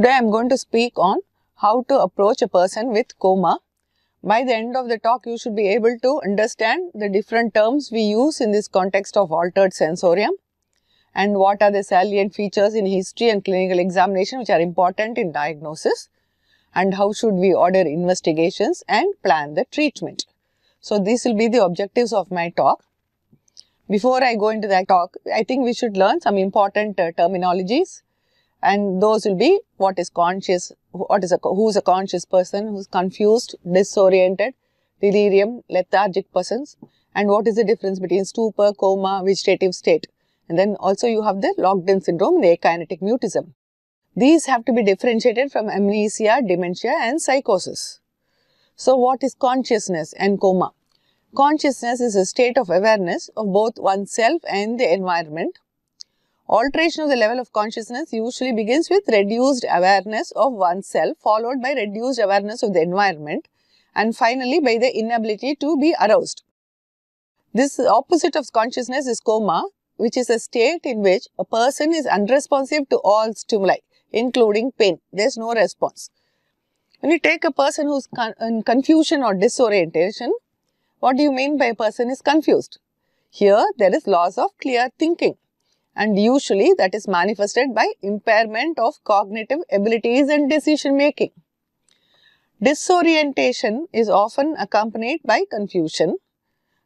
Today I am going to speak on how to approach a person with coma. By the end of the talk, you should be able to understand the different terms we use in this context of altered sensorium and what are the salient features in history and clinical examination which are important in diagnosis and how should we order investigations and plan the treatment. So, these will be the objectives of my talk. Before I go into that talk, I think we should learn some important uh, terminologies and those will be what is conscious, what is a, who's a conscious person, who's confused, disoriented, delirium, lethargic persons, and what is the difference between stupor, coma, vegetative state. And then also you have the locked-in syndrome, the akinetic mutism. These have to be differentiated from amnesia, dementia, and psychosis. So, what is consciousness and coma? Consciousness is a state of awareness of both oneself and the environment Alteration of the level of consciousness usually begins with reduced awareness of oneself, followed by reduced awareness of the environment, and finally by the inability to be aroused. This opposite of consciousness is coma, which is a state in which a person is unresponsive to all stimuli, including pain. There is no response. When you take a person who is con in confusion or disorientation, what do you mean by a person is confused? Here, there is loss of clear thinking and usually that is manifested by impairment of cognitive abilities and decision making. Disorientation is often accompanied by confusion.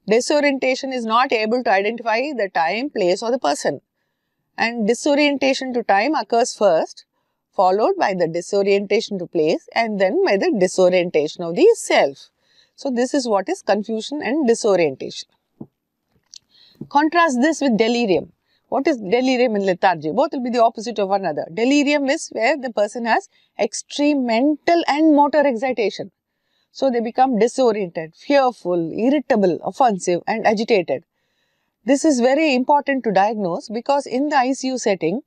Disorientation is not able to identify the time, place or the person and disorientation to time occurs first followed by the disorientation to place and then by the disorientation of the self. So, this is what is confusion and disorientation. Contrast this with delirium. What is delirium and lethargy? Both will be the opposite of one another. Delirium is where the person has extreme mental and motor excitation. So, they become disoriented, fearful, irritable, offensive and agitated. This is very important to diagnose because in the ICU setting,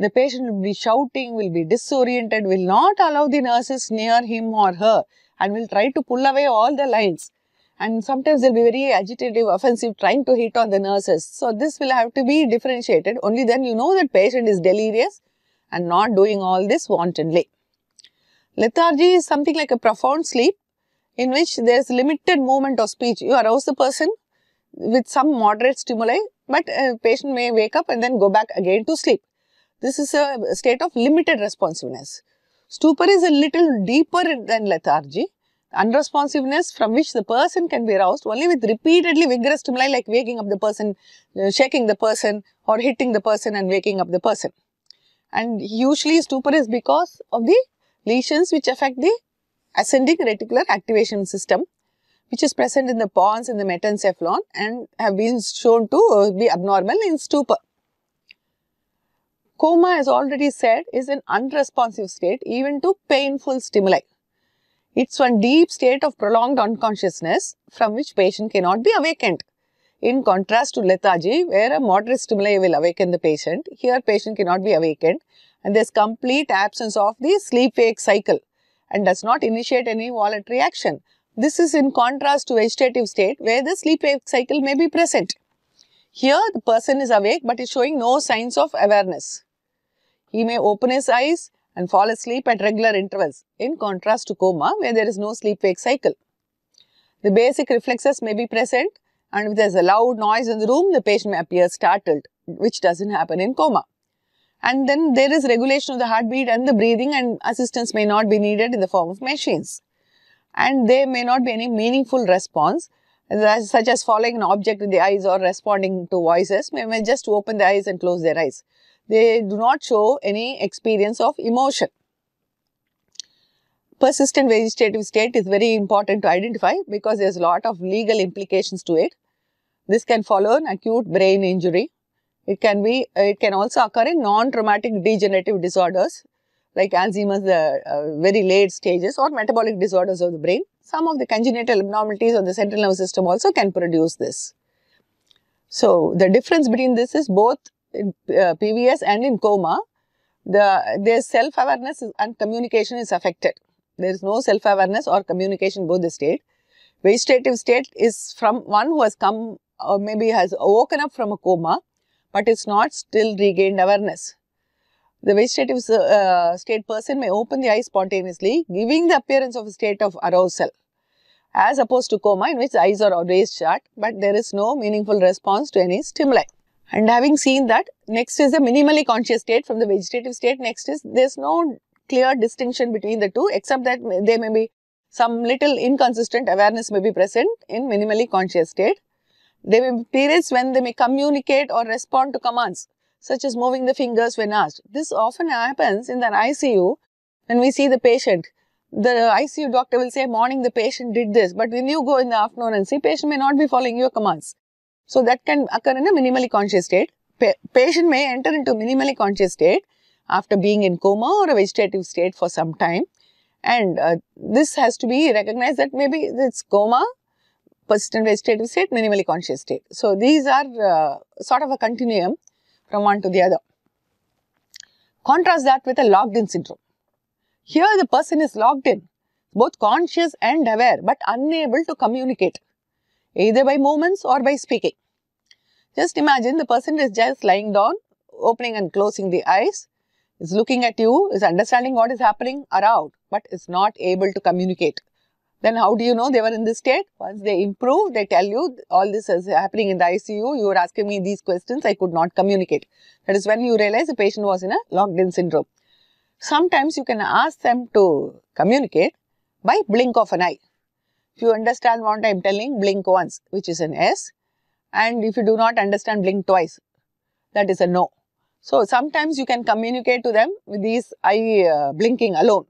the patient will be shouting, will be disoriented, will not allow the nurses near him or her and will try to pull away all the lines and sometimes they'll be very agitative, offensive, trying to hit on the nurses. So, this will have to be differentiated. Only then you know that patient is delirious and not doing all this wantonly. Lethargy is something like a profound sleep in which there is limited movement of speech. You arouse the person with some moderate stimuli, but patient may wake up and then go back again to sleep. This is a state of limited responsiveness. Stupor is a little deeper than lethargy unresponsiveness from which the person can be aroused only with repeatedly vigorous stimuli like waking up the person, uh, shaking the person or hitting the person and waking up the person. And usually stupor is because of the lesions which affect the ascending reticular activation system which is present in the pons in the metencephalon and have been shown to uh, be abnormal in stupor. Coma as already said is an unresponsive state even to painful stimuli. It's one deep state of prolonged unconsciousness from which patient cannot be awakened. In contrast to lethargy, where a moderate stimuli will awaken the patient, here patient cannot be awakened and there is complete absence of the sleep-wake cycle and does not initiate any voluntary action. This is in contrast to vegetative state where the sleep-wake cycle may be present. Here the person is awake but is showing no signs of awareness. He may open his eyes, and fall asleep at regular intervals in contrast to coma where there is no sleep-wake cycle. The basic reflexes may be present and if there is a loud noise in the room, the patient may appear startled which doesn't happen in coma. And then there is regulation of the heartbeat and the breathing and assistance may not be needed in the form of machines. And there may not be any meaningful response such as following an object with the eyes or responding to voices may, just open the eyes and close their eyes they do not show any experience of emotion. Persistent vegetative state is very important to identify because there is a lot of legal implications to it. This can follow an acute brain injury. It can be, it can also occur in non-traumatic degenerative disorders like Alzheimer's, the uh, very late stages or metabolic disorders of the brain. Some of the congenital abnormalities of the central nervous system also can produce this. So, the difference between this is both in uh, PVS and in coma, the, their self-awareness and communication is affected. There is no self-awareness or communication both the state. Vegetative state is from one who has come or maybe has woken up from a coma, but is not still regained awareness. The vegetative uh, state person may open the eyes spontaneously, giving the appearance of a state of arousal, as opposed to coma in which the eyes are always shut, but there is no meaningful response to any stimuli. And having seen that, next is the minimally conscious state from the vegetative state. Next is there's no clear distinction between the two except that there may be some little inconsistent awareness may be present in minimally conscious state. There may be periods when they may communicate or respond to commands such as moving the fingers when asked. This often happens in the ICU when we see the patient. The ICU doctor will say, morning the patient did this, but when you go in the afternoon and see, patient may not be following your commands. So, that can occur in a minimally conscious state. Pa patient may enter into minimally conscious state after being in coma or a vegetative state for some time and uh, this has to be recognized that maybe it's coma, persistent vegetative state, minimally conscious state. So, these are uh, sort of a continuum from one to the other. Contrast that with a locked in syndrome. Here the person is locked in, both conscious and aware but unable to communicate either by movements or by speaking. Just imagine the person is just lying down, opening and closing the eyes, is looking at you, is understanding what is happening around, but is not able to communicate. Then how do you know they were in this state? Once they improve, they tell you all this is happening in the ICU, you were asking me these questions, I could not communicate. That is when you realize the patient was in a locked-in syndrome. Sometimes you can ask them to communicate by blink of an eye. If you understand what I am telling, blink once, which is an S. And if you do not understand, blink twice, that is a no. So, sometimes you can communicate to them with these eye uh, blinking alone.